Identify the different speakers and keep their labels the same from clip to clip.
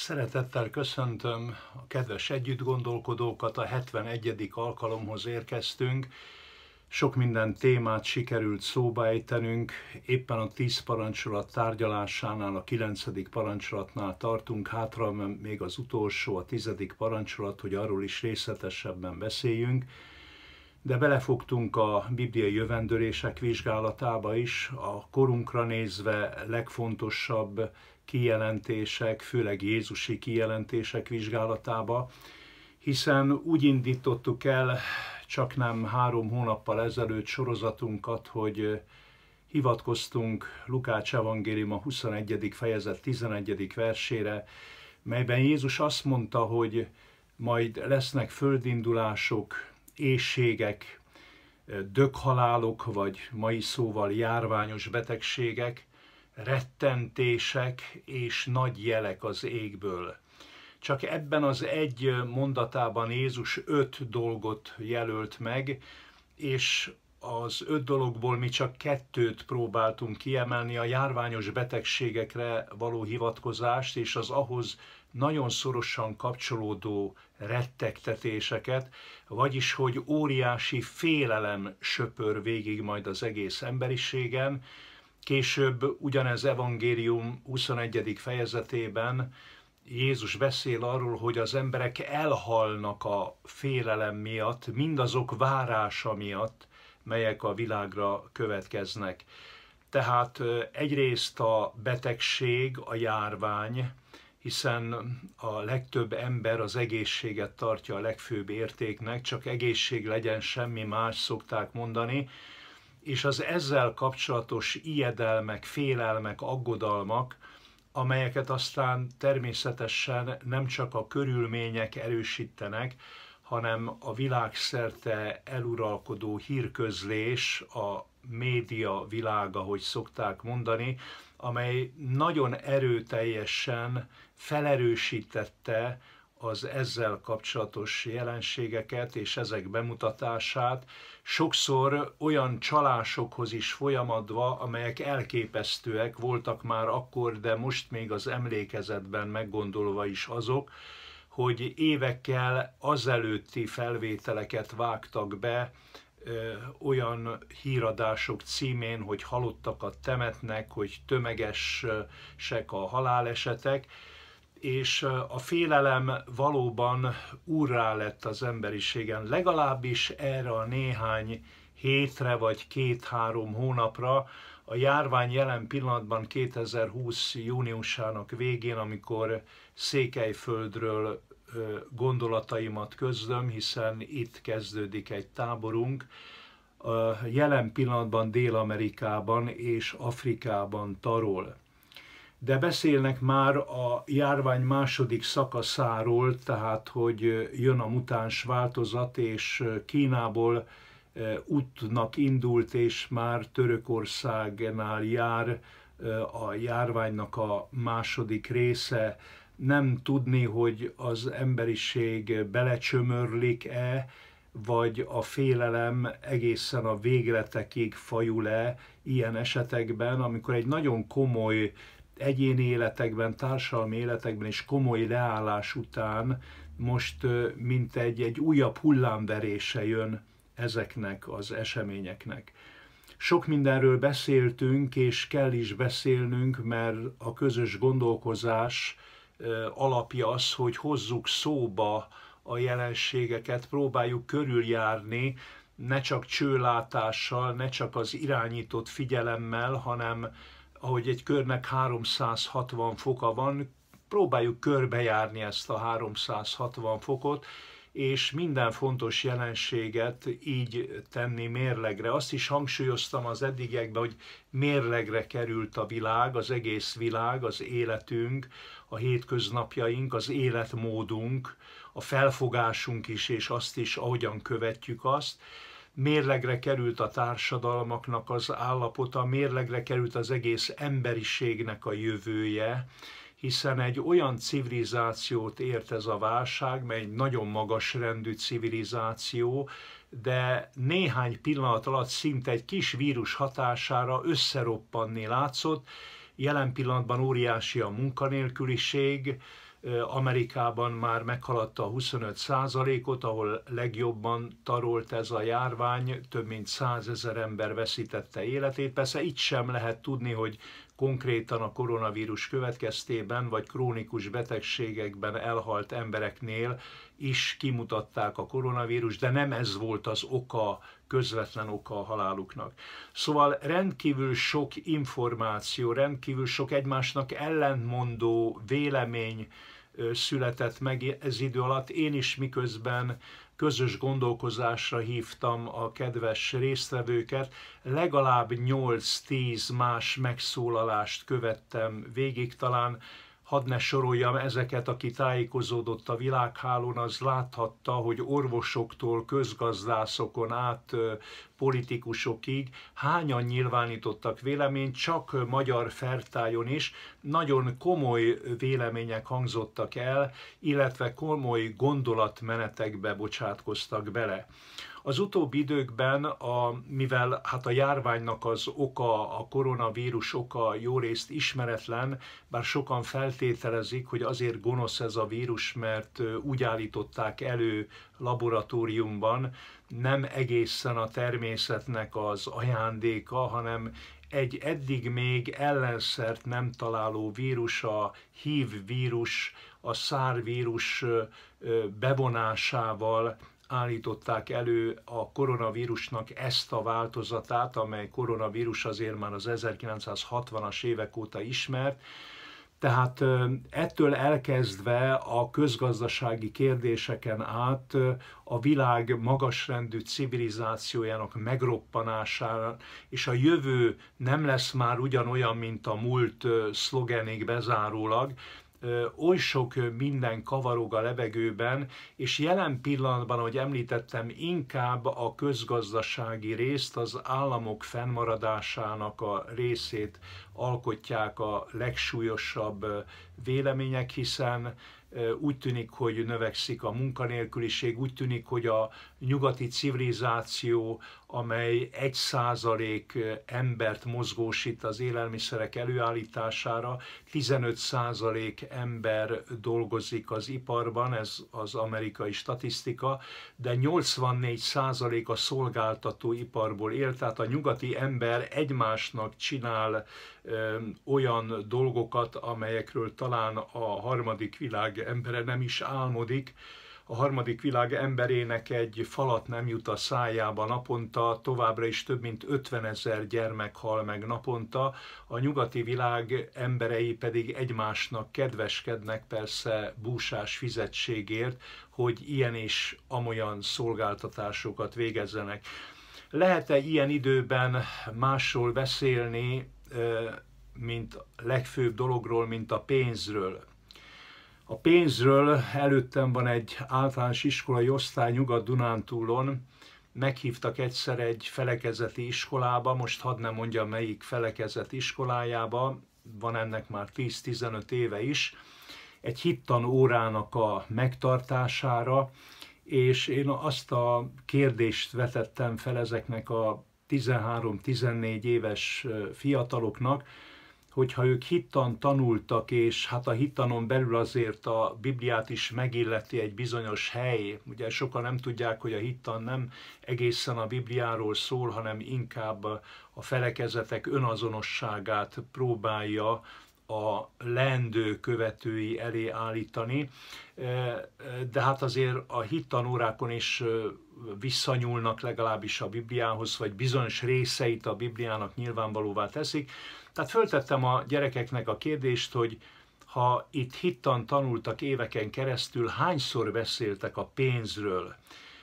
Speaker 1: Szeretettel köszöntöm a kedves együttgondolkodókat, a 71. alkalomhoz érkeztünk. Sok minden témát sikerült szóba ejtenünk, éppen a 10 parancsolat tárgyalásánál, a 9. parancsolatnál tartunk, hátra még az utolsó, a 10. parancsolat, hogy arról is részletesebben beszéljünk de belefogtunk a bibliai jövendőlések vizsgálatába is, a korunkra nézve legfontosabb kijelentések, főleg Jézusi kijelentések vizsgálatába, hiszen úgy indítottuk el csak nem három hónappal ezelőtt sorozatunkat, hogy hivatkoztunk Lukács evangélium a 21. fejezet 11. versére, melyben Jézus azt mondta, hogy majd lesznek földindulások, éjségek, dökhalálok, vagy mai szóval járványos betegségek, rettentések és nagy jelek az égből. Csak ebben az egy mondatában Jézus öt dolgot jelölt meg, és az öt dologból mi csak kettőt próbáltunk kiemelni, a járványos betegségekre való hivatkozást és az ahhoz nagyon szorosan kapcsolódó rettegtetéseket, vagyis hogy óriási félelem söpör végig majd az egész emberiségen, Később ugyanez evangélium 21. fejezetében Jézus beszél arról, hogy az emberek elhalnak a félelem miatt, mindazok várása miatt, melyek a világra következnek. Tehát egyrészt a betegség, a járvány, hiszen a legtöbb ember az egészséget tartja a legfőbb értéknek, csak egészség legyen, semmi más szokták mondani, és az ezzel kapcsolatos ijedelmek, félelmek, aggodalmak, amelyeket aztán természetesen nem csak a körülmények erősítenek, hanem a világszerte eluralkodó hírközlés, a média világa, hogy szokták mondani, amely nagyon erőteljesen felerősítette az ezzel kapcsolatos jelenségeket és ezek bemutatását, sokszor olyan csalásokhoz is folyamadva, amelyek elképesztőek voltak már akkor, de most még az emlékezetben meggondolva is azok, hogy évekkel azelőtti felvételeket vágtak be, olyan híradások címén, hogy halottakat temetnek, hogy tömegesek a halálesetek, és a félelem valóban úrrá lett az emberiségen, legalábbis erre a néhány hétre vagy két-három hónapra, a járvány jelen pillanatban 2020. júniusának végén, amikor Székelyföldről gondolataimat közlöm, hiszen itt kezdődik egy táborunk, jelen pillanatban Dél-Amerikában és Afrikában tarol de beszélnek már a járvány második szakaszáról, tehát hogy jön a mutáns változat, és Kínából útnak indult, és már Törökországnál jár a járványnak a második része. Nem tudni, hogy az emberiség belecsömörlik-e, vagy a félelem egészen a végletekig fajul-e ilyen esetekben, amikor egy nagyon komoly egyéni életekben, társadalmi életekben és komoly leállás után most mint egy, egy újabb hullámverése jön ezeknek az eseményeknek. Sok mindenről beszéltünk, és kell is beszélnünk, mert a közös gondolkozás alapja az, hogy hozzuk szóba a jelenségeket, próbáljuk körüljárni, ne csak csőlátással, ne csak az irányított figyelemmel, hanem ahogy egy körnek 360 foka van, próbáljuk körbejárni ezt a 360 fokot, és minden fontos jelenséget így tenni mérlegre. Azt is hangsúlyoztam az eddigekben, hogy mérlegre került a világ, az egész világ, az életünk, a hétköznapjaink, az életmódunk, a felfogásunk is, és azt is, ahogyan követjük azt mérlegre került a társadalmaknak az állapota, mérlegre került az egész emberiségnek a jövője, hiszen egy olyan civilizációt ért ez a válság, mely egy nagyon magas rendű civilizáció, de néhány pillanat alatt szinte egy kis vírus hatására összeroppanni látszott. Jelen pillanatban óriási a munkanélküliség, Amerikában már meghaladta a 25 százalékot, ahol legjobban tarolt ez a járvány, több mint 100 ezer ember veszítette életét. Persze itt sem lehet tudni, hogy konkrétan a koronavírus következtében vagy krónikus betegségekben elhalt embereknél is kimutatták a koronavírus, de nem ez volt az oka, közvetlen oka a haláluknak. Szóval rendkívül sok információ, rendkívül sok egymásnak ellentmondó vélemény született meg ez idő alatt. Én is miközben közös gondolkozásra hívtam a kedves résztvevőket. Legalább 8-10 más megszólalást követtem végig, talán hadd ne soroljam ezeket, aki tájékozódott a világhálón, az láthatta, hogy orvosoktól, közgazdászokon át politikusokig hányan nyilvánítottak véleményt, csak magyar fertájon is nagyon komoly vélemények hangzottak el, illetve komoly gondolatmenetekbe bocsátkoztak bele. Az utóbbi időkben, a, mivel hát a járványnak az oka, a koronavírus oka jó részt ismeretlen, bár sokan feltételezik, hogy azért gonosz ez a vírus, mert úgy állították elő laboratóriumban, nem egészen a természetnek az ajándéka, hanem egy eddig még ellenszert nem találó vírus, a HIV vírus, a szárvírus bevonásával állították elő a koronavírusnak ezt a változatát, amely koronavírus azért már az 1960-as évek óta ismert, tehát ettől elkezdve a közgazdasági kérdéseken át a világ magasrendű civilizációjának megroppanására, és a jövő nem lesz már ugyanolyan, mint a múlt szlogenék bezárólag, oly sok minden kavarog a levegőben, és jelen pillanatban, ahogy említettem, inkább a közgazdasági részt, az államok fennmaradásának a részét alkotják a legsúlyosabb vélemények, hiszen úgy tűnik, hogy növekszik a munkanélküliség, úgy tűnik, hogy a nyugati civilizáció amely százalék eh, embert mozgósít az élelmiszerek előállítására, 15% ember dolgozik az iparban, ez az amerikai statisztika, de 84% a szolgáltató iparból él, tehát a nyugati ember egymásnak csinál ö, eh, olyan dolgokat, amelyekről talán a harmadik világ embere nem is álmodik, a harmadik világ emberének egy falat nem jut a szájába naponta, továbbra is több mint 50 ezer gyermek hal meg naponta, a nyugati világ emberei pedig egymásnak kedveskednek persze búsás fizetségért, hogy ilyen és amolyan szolgáltatásokat végezzenek. Lehet-e ilyen időben másról beszélni, mint legfőbb dologról, mint a pénzről? A pénzről előttem van egy általános iskolai osztály Nyugat-Dunántúlon, meghívtak egyszer egy felekezeti iskolába, most hadd nem mondjam melyik felekezeti iskolájába, van ennek már 10-15 éve is, egy hittan órának a megtartására, és én azt a kérdést vetettem fel ezeknek a 13-14 éves fiataloknak, hogyha ők hittan tanultak, és hát a hittanon belül azért a Bibliát is megilleti egy bizonyos hely. Ugye sokan nem tudják, hogy a hittan nem egészen a Bibliáról szól, hanem inkább a felekezetek önazonosságát próbálja a lendő követői elé állítani, e, de hát azért a hittanórákon is e, visszanyúlnak legalábbis a Bibliához, vagy bizonyos részeit a Bibliának nyilvánvalóvá teszik, tehát föltettem a gyerekeknek a kérdést, hogy ha itt hittan tanultak éveken keresztül, hányszor beszéltek a pénzről,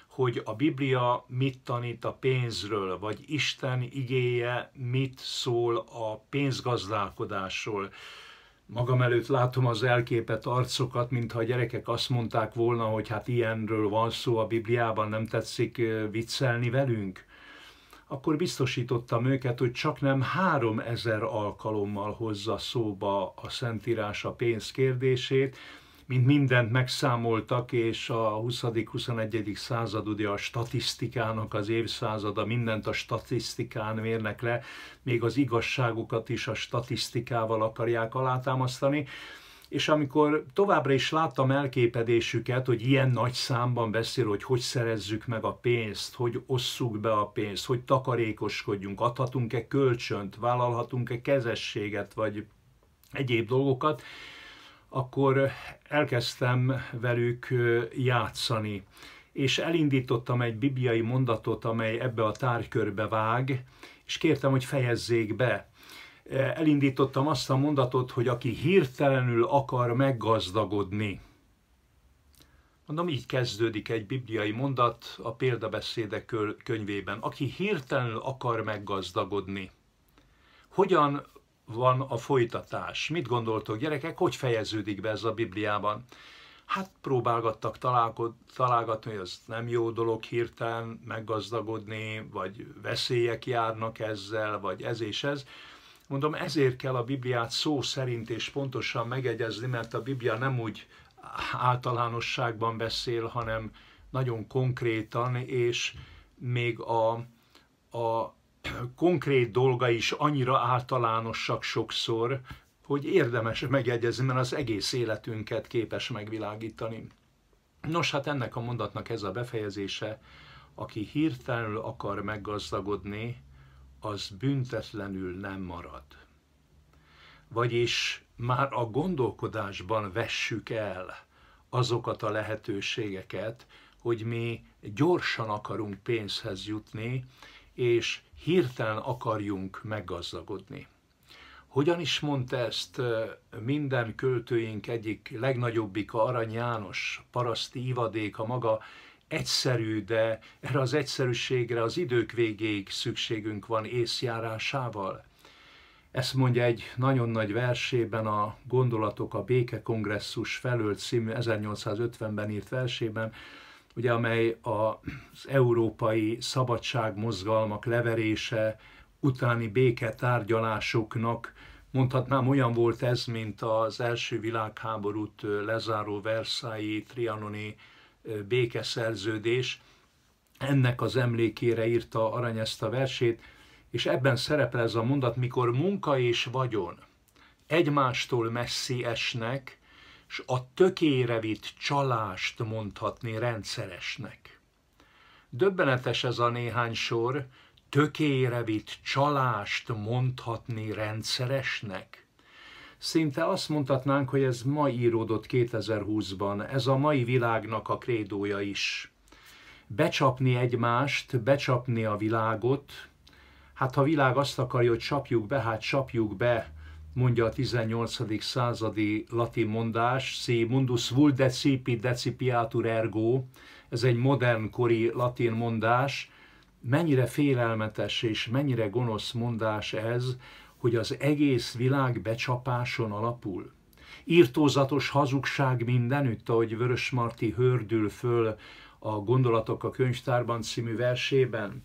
Speaker 1: hogy a Biblia mit tanít a pénzről, vagy Isten igéje mit szól a pénzgazdálkodásról. Magam előtt látom az elképet arcokat, mintha a gyerekek azt mondták volna, hogy hát ilyenről van szó a Bibliában, nem tetszik viccelni velünk akkor biztosítottam őket, hogy csak nem három ezer alkalommal hozza szóba a Szentírás a pénz kérdését, mint mindent megszámoltak, és a 20.-21. század ugye a statisztikának az évszázada, mindent a statisztikán mérnek le, még az igazságokat is a statisztikával akarják alátámasztani és amikor továbbra is láttam elképedésüket, hogy ilyen nagy számban beszél, hogy hogy szerezzük meg a pénzt, hogy osszuk be a pénzt, hogy takarékoskodjunk, adhatunk-e kölcsönt, vállalhatunk-e kezességet, vagy egyéb dolgokat, akkor elkezdtem velük játszani. És elindítottam egy bibliai mondatot, amely ebbe a tárgykörbe vág, és kértem, hogy fejezzék be. Eh, elindítottam azt a mondatot, hogy aki hirtelenül akar meggazdagodni. Mondom, így kezdődik egy bibliai mondat a példabeszédek könyvében. Aki hirtelenül akar meggazdagodni. Hogyan van a folytatás? Mit gondoltok, gyerekek, hogy fejeződik be ez a Bibliában? Hát próbálgattak találgatni, hogy ez nem jó dolog hirtelen meggazdagodni, vagy veszélyek járnak ezzel, vagy ez és ez. Mondom, ezért kell a Bibliát szó szerint és pontosan megegyezni, mert a Biblia nem úgy általánosságban beszél, hanem nagyon konkrétan, és még a, a konkrét dolga is annyira általánosak sokszor, hogy érdemes megegyezni, mert az egész életünket képes megvilágítani. Nos, hát ennek a mondatnak ez a befejezése, aki hirtelenül akar meggazdagodni, az büntetlenül nem marad. Vagyis már a gondolkodásban vessük el azokat a lehetőségeket, hogy mi gyorsan akarunk pénzhez jutni, és hirtelen akarjunk meggazdagodni. Hogyan is mondta ezt minden költőink egyik legnagyobbika Arany János paraszti ivadék a maga egyszerű, de erre az egyszerűségre az idők végéig szükségünk van észjárásával. Ezt mondja egy nagyon nagy versében a Gondolatok a Békekongresszus felől című 1850-ben írt versében, ugye, amely az európai szabadságmozgalmak leverése utáni béketárgyalásoknak, mondhatnám olyan volt ez, mint az első világháborút lezáró Versailles-i trianoni békeszerződés ennek az emlékére írta Arany ezt a versét, és ebben szerepel ez a mondat, mikor munka és vagyon egymástól messzi esnek, s a tökére vitt csalást mondhatni rendszeresnek. Döbbenetes ez a néhány sor, tökére vitt csalást mondhatni rendszeresnek. Szinte azt mondhatnánk, hogy ez ma íródott 2020-ban, ez a mai világnak a krédója is. Becsapni egymást, becsapni a világot, hát ha a világ azt akarja, hogy csapjuk be, hát csapjuk be, mondja a 18. századi latin mondás, si mundus vuldecipi decipiatur ergo, ez egy modern kori latin mondás, mennyire félelmetes és mennyire gonosz mondás ez, hogy az egész világ becsapáson alapul. Írtózatos hazugság mindenütt, ahogy Vörös Marti hördül föl a Gondolatok a könyvtárban című versében.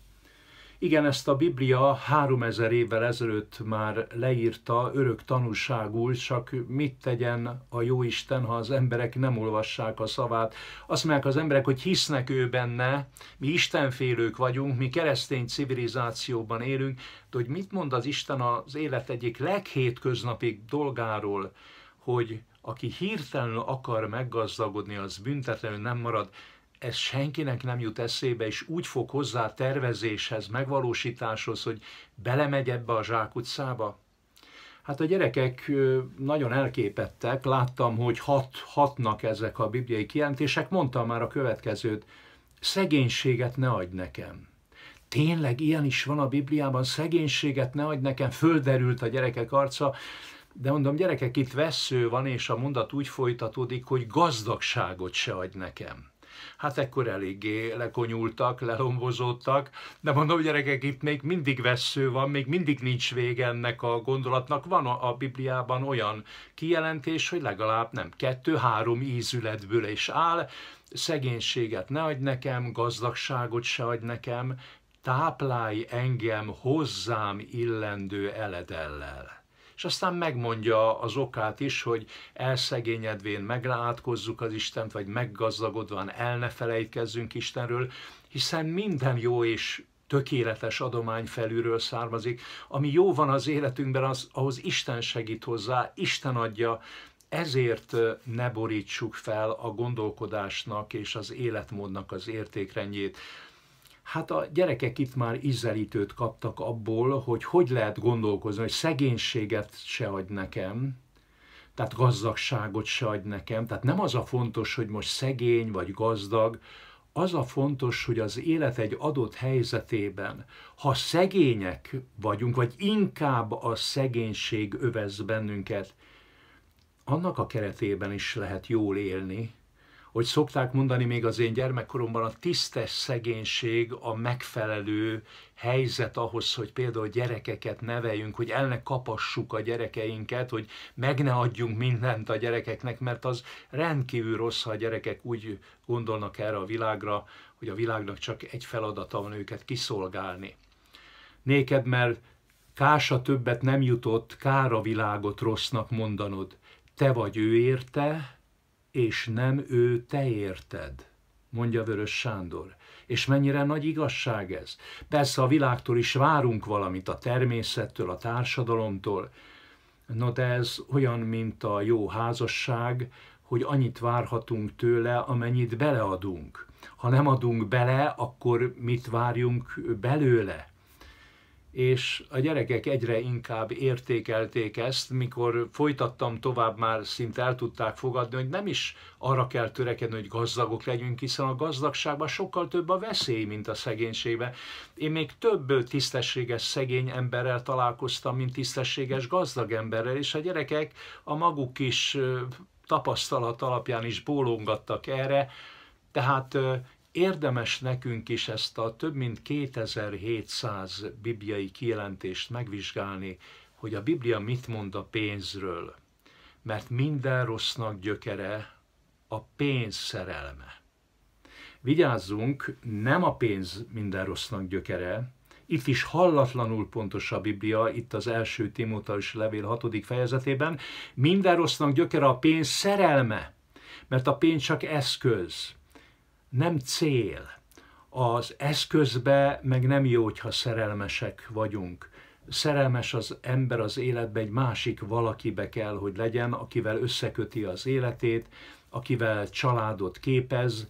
Speaker 1: Igen, ezt a Biblia 3000 évvel ezelőtt már leírta örök tanúságul, csak mit tegyen a jó Isten, ha az emberek nem olvassák a szavát. Azt mondják az emberek, hogy hisznek ő benne, mi istenfélők vagyunk, mi keresztény civilizációban élünk, de hogy mit mond az Isten az élet egyik leghétköznapi dolgáról, hogy aki hirtelenül akar meggazdagodni, az büntetlenül nem marad ez senkinek nem jut eszébe, és úgy fog hozzá tervezéshez, megvalósításhoz, hogy belemegy ebbe a zsákutcába? Hát a gyerekek nagyon elképettek, láttam, hogy hat, hatnak ezek a bibliai kijelentések, mondtam már a következőt, szegénységet ne adj nekem. Tényleg ilyen is van a Bibliában, szegénységet ne adj nekem, földerült a gyerekek arca, de mondom, gyerekek, itt vesző van, és a mondat úgy folytatódik, hogy gazdagságot se adj nekem hát ekkor eléggé lekonyultak, lelombozódtak. De mondom, gyerekek, itt még mindig vesző van, még mindig nincs vége ennek a gondolatnak. Van a, a Bibliában olyan kijelentés, hogy legalább nem kettő-három ízületből is áll, szegénységet ne adj nekem, gazdagságot se adj nekem, táplálj engem hozzám illendő eledellel és aztán megmondja az okát is, hogy elszegényedvén meglátkozzuk az Istent, vagy meggazdagodván el ne felejtkezzünk Istenről, hiszen minden jó és tökéletes adomány felülről származik. Ami jó van az életünkben, az, ahhoz Isten segít hozzá, Isten adja, ezért ne borítsuk fel a gondolkodásnak és az életmódnak az értékrendjét. Hát a gyerekek itt már ízelítőt kaptak abból, hogy hogy lehet gondolkozni, hogy szegénységet se adj nekem, tehát gazdagságot se adj nekem. Tehát nem az a fontos, hogy most szegény vagy gazdag, az a fontos, hogy az élet egy adott helyzetében, ha szegények vagyunk, vagy inkább a szegénység övez bennünket, annak a keretében is lehet jól élni, hogy szokták mondani még az én gyermekkoromban, a tisztes szegénység a megfelelő helyzet ahhoz, hogy például gyerekeket neveljünk, hogy el ne kapassuk a gyerekeinket, hogy meg ne adjunk mindent a gyerekeknek, mert az rendkívül rossz, ha a gyerekek úgy gondolnak erre a világra, hogy a világnak csak egy feladata van őket kiszolgálni. Néked, mert kása többet nem jutott, a világot rossznak mondanod. Te vagy ő érte, és nem ő te érted, mondja Vörös Sándor. És mennyire nagy igazság ez. Persze a világtól is várunk valamit, a természettől, a társadalomtól, no de ez olyan, mint a jó házasság, hogy annyit várhatunk tőle, amennyit beleadunk. Ha nem adunk bele, akkor mit várjunk belőle? és a gyerekek egyre inkább értékelték ezt, mikor folytattam tovább, már szinte el tudták fogadni, hogy nem is arra kell törekedni, hogy gazdagok legyünk, hiszen a gazdagságban sokkal több a veszély, mint a szegénységben. Én még több tisztességes szegény emberrel találkoztam, mint tisztességes gazdag emberrel, és a gyerekek a maguk is tapasztalat alapján is bólongattak erre, tehát Érdemes nekünk is ezt a több mint 2700 bibliai kijelentést megvizsgálni, hogy a Biblia mit mond a pénzről. Mert minden rossznak gyökere a pénz szerelme. Vigyázzunk, nem a pénz minden rossznak gyökere, itt is hallatlanul pontos a Biblia, itt az első Timóteus levél hatodik fejezetében, minden rossznak gyökere a pénz szerelme, mert a pénz csak eszköz nem cél. Az eszközbe meg nem jó, hogyha szerelmesek vagyunk. Szerelmes az ember az életbe egy másik valakibe kell, hogy legyen, akivel összeköti az életét, akivel családot képez,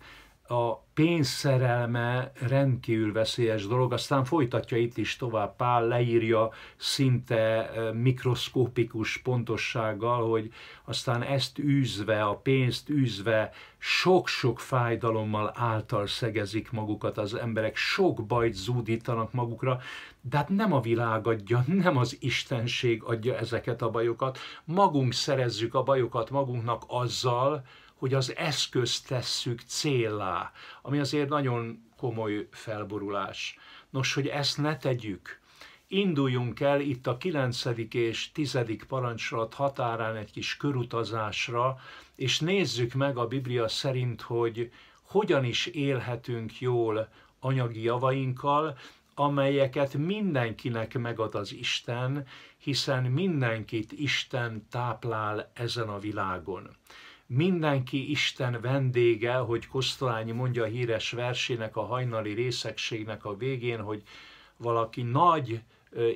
Speaker 1: a pénzszerelme rendkívül veszélyes dolog, aztán folytatja itt is tovább, Pál leírja szinte mikroszkópikus pontossággal, hogy aztán ezt űzve, a pénzt űzve sok-sok fájdalommal által szegezik magukat az emberek, sok bajt zúdítanak magukra, de hát nem a világ adja, nem az Istenség adja ezeket a bajokat. Magunk szerezzük a bajokat magunknak azzal, hogy az eszközt tesszük célá, ami azért nagyon komoly felborulás. Nos, hogy ezt ne tegyük, induljunk el itt a 9. és 10. parancsolat határán egy kis körutazásra, és nézzük meg a Biblia szerint, hogy hogyan is élhetünk jól anyagi javainkkal, amelyeket mindenkinek megad az Isten, hiszen mindenkit Isten táplál ezen a világon mindenki Isten vendége, hogy Kosztolányi mondja a híres versének, a hajnali részegségnek a végén, hogy valaki nagy,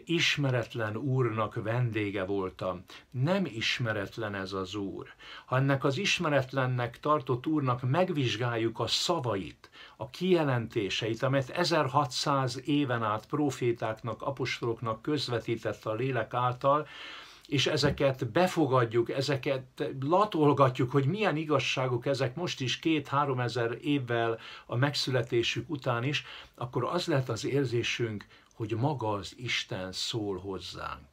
Speaker 1: ismeretlen úrnak vendége voltam. Nem ismeretlen ez az úr. Ha ennek az ismeretlennek tartott úrnak megvizsgáljuk a szavait, a kijelentéseit, amelyet 1600 éven át profétáknak, apostoloknak közvetített a lélek által, és ezeket befogadjuk, ezeket latolgatjuk, hogy milyen igazságok ezek most is két-három ezer évvel a megszületésük után is, akkor az lehet az érzésünk, hogy maga az Isten szól hozzánk.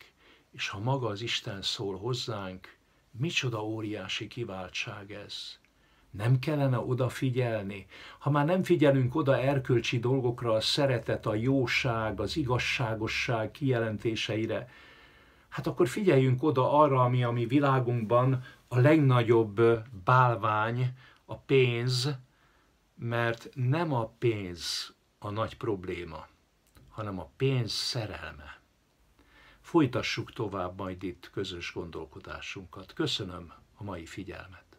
Speaker 1: És ha maga az Isten szól hozzánk, micsoda óriási kiváltság ez. Nem kellene odafigyelni. Ha már nem figyelünk oda erkölcsi dolgokra, a szeretet, a jóság, az igazságosság kijelentéseire, hát akkor figyeljünk oda arra, ami a mi világunkban a legnagyobb bálvány, a pénz, mert nem a pénz a nagy probléma, hanem a pénz szerelme. Folytassuk tovább majd itt közös gondolkodásunkat. Köszönöm a mai figyelmet.